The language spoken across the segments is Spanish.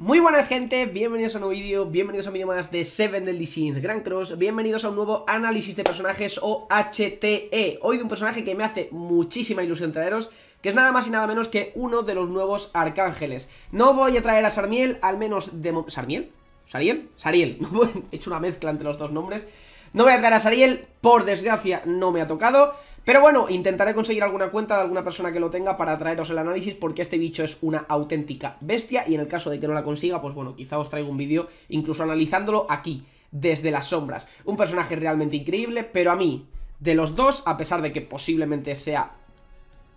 Muy buenas gente, bienvenidos a un nuevo vídeo, bienvenidos a un vídeo más de Seven del Sins Grand Cross Bienvenidos a un nuevo análisis de personajes o HTE Hoy de un personaje que me hace muchísima ilusión traeros que es nada más y nada menos que uno de los nuevos arcángeles No voy a traer a Sarmiel, al menos de... ¿Sarmiel? ¿Sariel? Sariel, he hecho una mezcla entre los dos nombres No voy a traer a Sariel, por desgracia no me ha tocado pero bueno, intentaré conseguir alguna cuenta de alguna persona que lo tenga para traeros el análisis porque este bicho es una auténtica bestia y en el caso de que no la consiga, pues bueno, quizá os traigo un vídeo incluso analizándolo aquí, desde las sombras. Un personaje realmente increíble, pero a mí, de los dos, a pesar de que posiblemente sea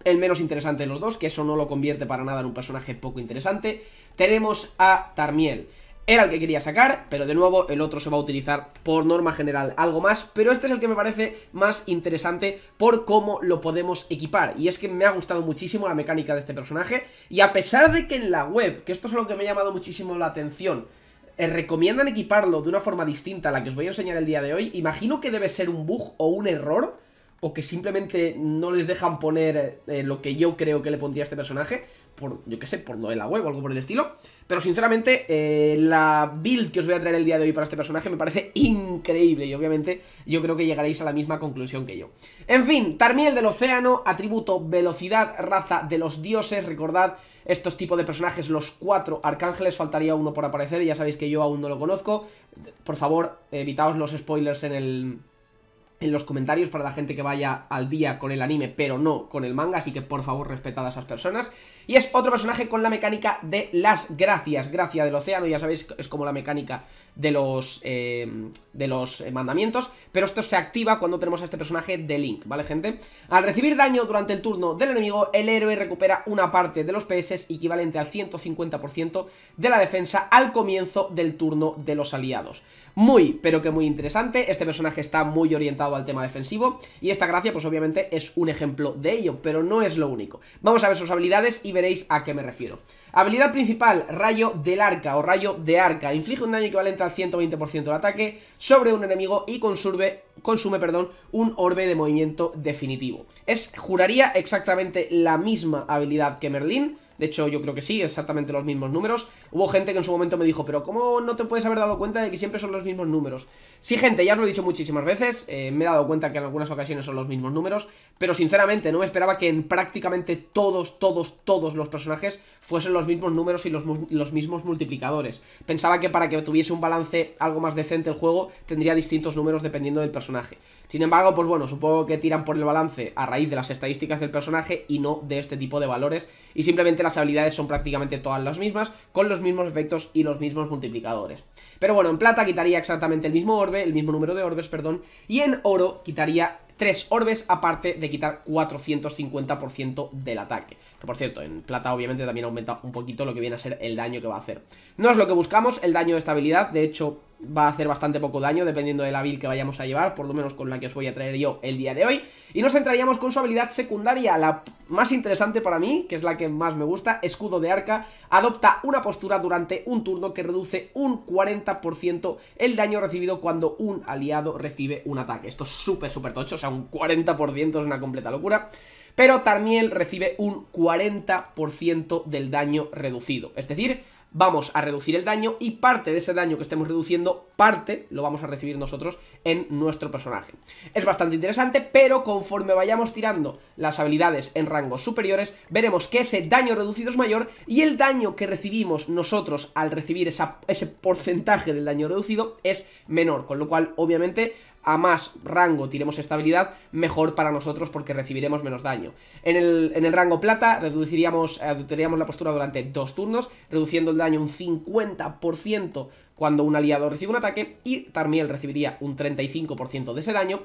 el menos interesante de los dos, que eso no lo convierte para nada en un personaje poco interesante, tenemos a Tarmiel. Era el que quería sacar, pero de nuevo el otro se va a utilizar por norma general algo más, pero este es el que me parece más interesante por cómo lo podemos equipar. Y es que me ha gustado muchísimo la mecánica de este personaje, y a pesar de que en la web, que esto es lo que me ha llamado muchísimo la atención, eh, recomiendan equiparlo de una forma distinta a la que os voy a enseñar el día de hoy, imagino que debe ser un bug o un error, o que simplemente no les dejan poner eh, lo que yo creo que le pondría a este personaje por, yo qué sé, por lo de la web o algo por el estilo. Pero sinceramente, eh, la build que os voy a traer el día de hoy para este personaje me parece increíble y obviamente yo creo que llegaréis a la misma conclusión que yo. En fin, Tarmiel del Océano, atributo velocidad, raza de los dioses, recordad estos tipos de personajes, los cuatro arcángeles, faltaría uno por aparecer, ya sabéis que yo aún no lo conozco. Por favor, evitaos los spoilers en el en los comentarios para la gente que vaya al día con el anime, pero no con el manga, así que por favor respetad a esas personas. Y es otro personaje con la mecánica de las gracias, gracia del océano, ya sabéis, es como la mecánica de los, eh, de los eh, mandamientos, pero esto se activa cuando tenemos a este personaje de Link, ¿vale gente? Al recibir daño durante el turno del enemigo, el héroe recupera una parte de los PS equivalente al 150% de la defensa al comienzo del turno de los aliados muy, pero que muy interesante. Este personaje está muy orientado al tema defensivo y esta gracia pues obviamente es un ejemplo de ello, pero no es lo único. Vamos a ver sus habilidades y veréis a qué me refiero. Habilidad principal, rayo del arca o rayo de arca. Inflige un daño equivalente al 120% del ataque sobre un enemigo y consume, consume perdón, un orbe de movimiento definitivo. Es, juraría, exactamente la misma habilidad que Merlín, de hecho, yo creo que sí, exactamente los mismos números. Hubo gente que en su momento me dijo, pero ¿cómo no te puedes haber dado cuenta de que siempre son los mismos números? Sí, gente, ya os lo he dicho muchísimas veces, eh, me he dado cuenta que en algunas ocasiones son los mismos números, pero sinceramente no me esperaba que en prácticamente todos, todos, todos los personajes fuesen los mismos números y los, los mismos multiplicadores. Pensaba que para que tuviese un balance algo más decente el juego, tendría distintos números dependiendo del personaje. Sin embargo, pues bueno, supongo que tiran por el balance a raíz de las estadísticas del personaje y no de este tipo de valores, y simplemente las habilidades son prácticamente todas las mismas, con los mismos efectos y los mismos multiplicadores. Pero bueno, en plata quitaría exactamente el mismo orbe, el mismo número de orbes, perdón, y en oro quitaría tres orbes, aparte de quitar 450% del ataque. Que por cierto, en plata obviamente también aumenta un poquito lo que viene a ser el daño que va a hacer. No es lo que buscamos, el daño de estabilidad, de hecho va a hacer bastante poco daño dependiendo de la build que vayamos a llevar, por lo menos con la que os voy a traer yo el día de hoy. Y nos centraríamos con su habilidad secundaria, la más interesante para mí, que es la que más me gusta, escudo de arca, adopta una postura durante un turno que reduce un 40% el daño recibido cuando un aliado recibe un ataque. Esto es súper, súper tocho, un 40% es una completa locura. Pero Tarmiel recibe un 40% del daño reducido. Es decir, vamos a reducir el daño y parte de ese daño que estemos reduciendo, parte lo vamos a recibir nosotros en nuestro personaje. Es bastante interesante, pero conforme vayamos tirando las habilidades en rangos superiores, veremos que ese daño reducido es mayor y el daño que recibimos nosotros al recibir ese porcentaje del daño reducido es menor, con lo cual obviamente a más rango tiremos estabilidad, mejor para nosotros porque recibiremos menos daño. En el, en el rango plata reduciríamos, la postura durante dos turnos, reduciendo el daño un 50% cuando un aliado recibe un ataque y Tarmiel recibiría un 35% de ese daño.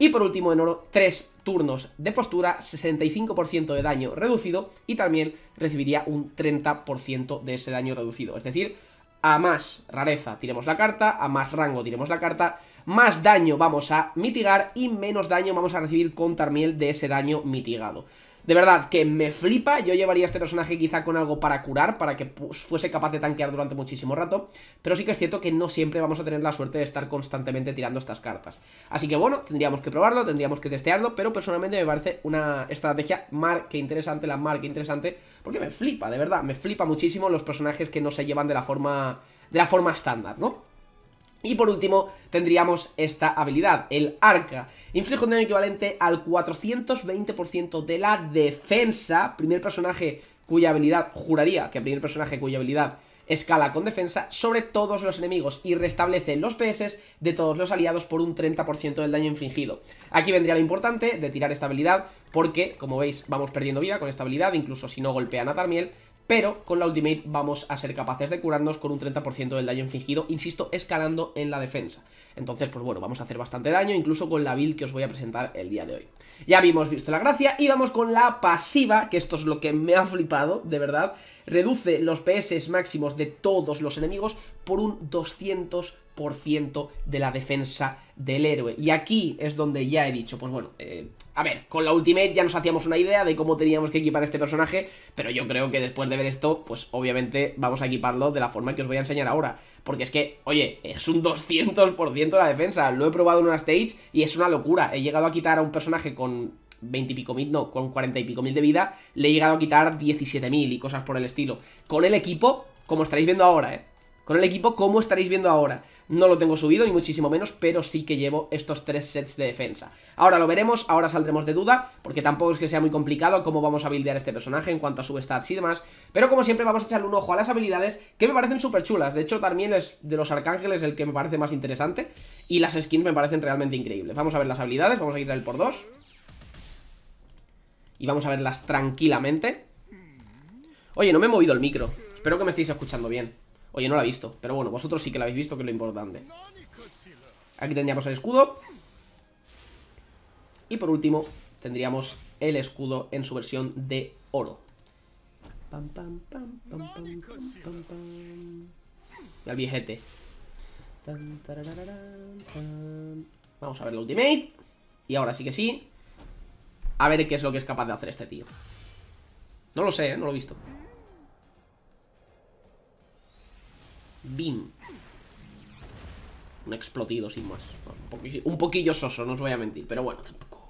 Y por último en oro, tres turnos de postura, 65% de daño reducido y Tarmiel recibiría un 30% de ese daño reducido. Es decir, a más rareza tiremos la carta, a más rango tiremos la carta más daño vamos a mitigar y menos daño vamos a recibir con Tarmiel de ese daño mitigado. De verdad, que me flipa, yo llevaría a este personaje quizá con algo para curar, para que fuese capaz de tanquear durante muchísimo rato, pero sí que es cierto que no siempre vamos a tener la suerte de estar constantemente tirando estas cartas. Así que bueno, tendríamos que probarlo, tendríamos que testearlo, pero personalmente me parece una estrategia mar que interesante, la mar que interesante, porque me flipa, de verdad, me flipa muchísimo los personajes que no se llevan de la forma, de la forma estándar, ¿no? Y por último, tendríamos esta habilidad, el Arca. Inflige un daño equivalente al 420% de la defensa. Primer personaje cuya habilidad, juraría que el primer personaje cuya habilidad escala con defensa sobre todos los enemigos y restablece los PS de todos los aliados por un 30% del daño infligido. Aquí vendría lo importante de tirar esta habilidad porque, como veis, vamos perdiendo vida con esta habilidad, incluso si no golpea a pero con la Ultimate vamos a ser capaces de curarnos con un 30% del daño infligido, insisto, escalando en la defensa. Entonces, pues bueno, vamos a hacer bastante daño, incluso con la build que os voy a presentar el día de hoy. Ya habíamos visto la gracia y vamos con la pasiva, que esto es lo que me ha flipado, de verdad. Reduce los PS máximos de todos los enemigos por un 200% de la defensa del héroe. Y aquí es donde ya he dicho, pues bueno, eh, a ver, con la Ultimate ya nos hacíamos una idea de cómo teníamos que equipar este personaje, pero yo creo que después de ver esto, pues obviamente vamos a equiparlo de la forma que os voy a enseñar ahora. Porque es que, oye, es un 200% la defensa, lo he probado en una stage y es una locura. He llegado a quitar a un personaje con 20 y pico mil, no, con 40 y pico mil de vida, le he llegado a quitar 17 mil y cosas por el estilo. Con el equipo, como estaréis viendo ahora, ¿eh? Con el equipo como estaréis viendo ahora. No lo tengo subido, ni muchísimo menos, pero sí que llevo estos tres sets de defensa. Ahora lo veremos, ahora saldremos de duda, porque tampoco es que sea muy complicado cómo vamos a buildear este personaje en cuanto a stats y demás. Pero como siempre vamos a echarle un ojo a las habilidades, que me parecen súper chulas. De hecho, también es de los arcángeles el que me parece más interesante, y las skins me parecen realmente increíbles. Vamos a ver las habilidades, vamos a quitar el por dos Y vamos a verlas tranquilamente. Oye, no me he movido el micro. Espero que me estéis escuchando bien. Oye, no la he visto, pero bueno, vosotros sí que la habéis visto, que es lo importante. Aquí tendríamos el escudo. Y por último, tendríamos el escudo en su versión de oro. Pam, viejete. Vamos a ver el ultimate. Y ahora sí que sí. A ver qué es lo que es capaz de hacer este tío. No lo sé, ¿eh? no lo he visto. ¡Bim! Un explotido sin más. Un poquillo, un poquillo soso, no os voy a mentir. Pero bueno, tampoco.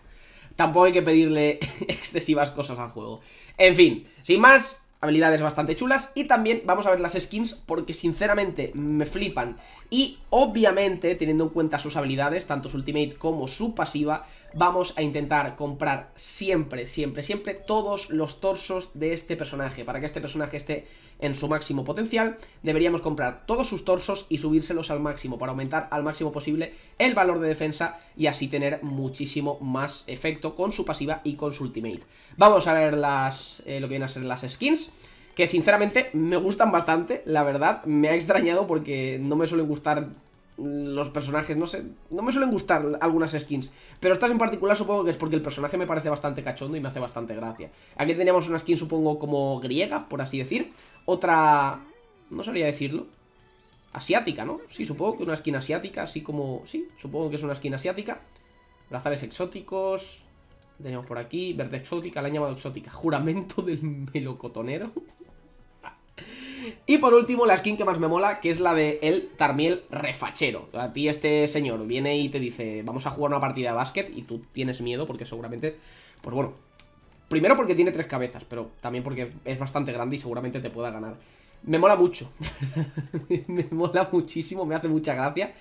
Tampoco hay que pedirle excesivas cosas al juego. En fin, sin más, habilidades bastante chulas y también vamos a ver las skins porque sinceramente me flipan y obviamente teniendo en cuenta sus habilidades, tanto su ultimate como su pasiva, vamos a intentar comprar siempre, siempre, siempre todos los torsos de este personaje. Para que este personaje esté en su máximo potencial, deberíamos comprar todos sus torsos y subírselos al máximo para aumentar al máximo posible el valor de defensa y así tener muchísimo más efecto con su pasiva y con su ultimate. Vamos a ver las, eh, lo que vienen a ser las skins que sinceramente me gustan bastante, la verdad, me ha extrañado porque no me suelen gustar los personajes, no sé, no me suelen gustar algunas skins, pero estas en particular supongo que es porque el personaje me parece bastante cachondo y me hace bastante gracia. Aquí teníamos una skin supongo como griega, por así decir, otra... no sabría decirlo. Asiática, ¿no? Sí, supongo que una skin asiática, así como... sí, supongo que es una skin asiática. Brazares exóticos... Tenemos por aquí, verde exótica, la han llamado exótica. Juramento del melocotonero. Y por último, la skin que más me mola, que es la de el Tarmiel refachero. A ti este señor viene y te dice, vamos a jugar una partida de básquet y tú tienes miedo porque seguramente, pues bueno, primero porque tiene tres cabezas, pero también porque es bastante grande y seguramente te pueda ganar me mola mucho. me mola muchísimo, me hace mucha gracia.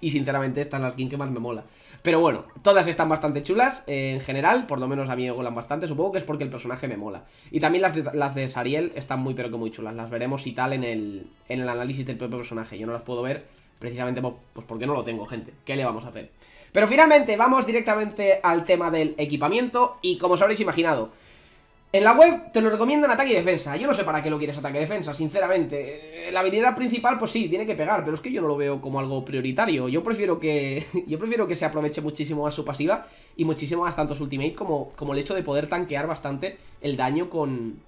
Y sinceramente esta es la que más me mola. Pero bueno, todas están bastante chulas eh, en general, por lo menos a mí me molan bastante. Supongo que es porque el personaje me mola. Y también las de, Sariel están muy pero que muy chulas. Las veremos y tal en el, en el análisis del propio personaje. Yo no las puedo ver precisamente pues porque no lo tengo, gente. ¿Qué le vamos a hacer? Pero finalmente vamos directamente al tema del equipamiento y como os habréis imaginado... En la web te lo recomiendan ataque y defensa. Yo no sé para qué lo quieres ataque y defensa, sinceramente. Eh, la habilidad principal, pues sí, tiene que pegar, pero es que yo no lo veo como algo prioritario. Yo prefiero que. Yo prefiero que se aproveche muchísimo más su pasiva y muchísimo más tanto su ultimate como, como el hecho de poder tanquear bastante el daño con.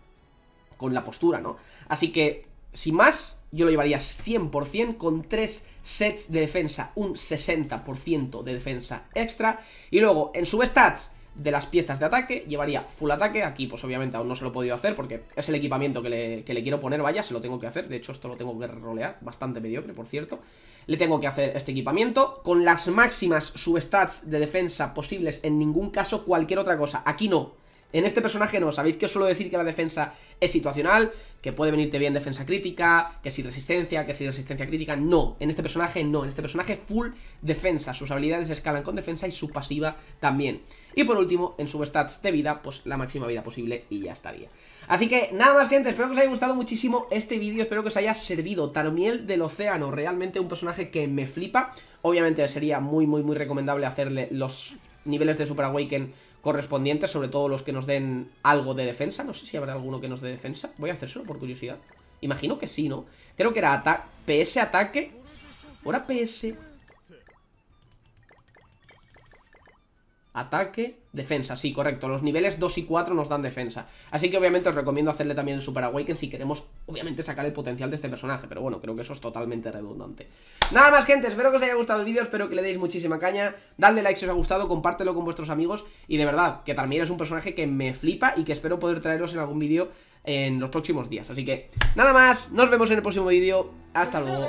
con la postura, ¿no? Así que, sin más, yo lo llevaría 100% con 3 sets de defensa, un 60% de defensa extra. Y luego, en stats de las piezas de ataque, llevaría full ataque, aquí pues obviamente aún no se lo he podido hacer porque es el equipamiento que le, quiero poner, vaya, se lo tengo que hacer, de hecho esto lo tengo que rolear, bastante mediocre por cierto, le tengo que hacer este equipamiento, con las máximas substats de defensa posibles, en ningún caso cualquier otra cosa, aquí no, en este personaje no, sabéis que os suelo decir que la defensa es situacional, que puede venirte bien defensa crítica, que si resistencia, que si resistencia crítica, no, en este personaje no, en este personaje full defensa, sus habilidades escalan con defensa y su pasiva también. Y por último, en substats de vida, pues la máxima vida posible y ya estaría. Así que nada más gente, espero que os haya gustado muchísimo este vídeo, espero que os haya servido. Tarmiel del Océano, realmente un personaje que me flipa. Obviamente sería muy, muy, muy recomendable hacerle los niveles de Super Awaken correspondientes, sobre todo los que nos den algo de defensa. No sé si habrá alguno que nos dé defensa. Voy a hacérselo por curiosidad. Imagino que sí, ¿no? Creo que era PS ataque. ¿O PS? ataque, defensa, sí, correcto. Los niveles 2 y 4 nos dan defensa. Así que obviamente os recomiendo hacerle también el Super Awaken si queremos, obviamente, sacar el potencial de este personaje. Pero bueno, creo que eso es totalmente redundante. Nada más, gente. Espero que os haya gustado el vídeo. Espero que le deis muchísima caña. Dadle like si os ha gustado. Compártelo con vuestros amigos. Y de verdad, que también es un personaje que me flipa y que espero poder traeros en algún vídeo en los próximos días. Así que, nada más. Nos vemos en el próximo vídeo. Hasta luego.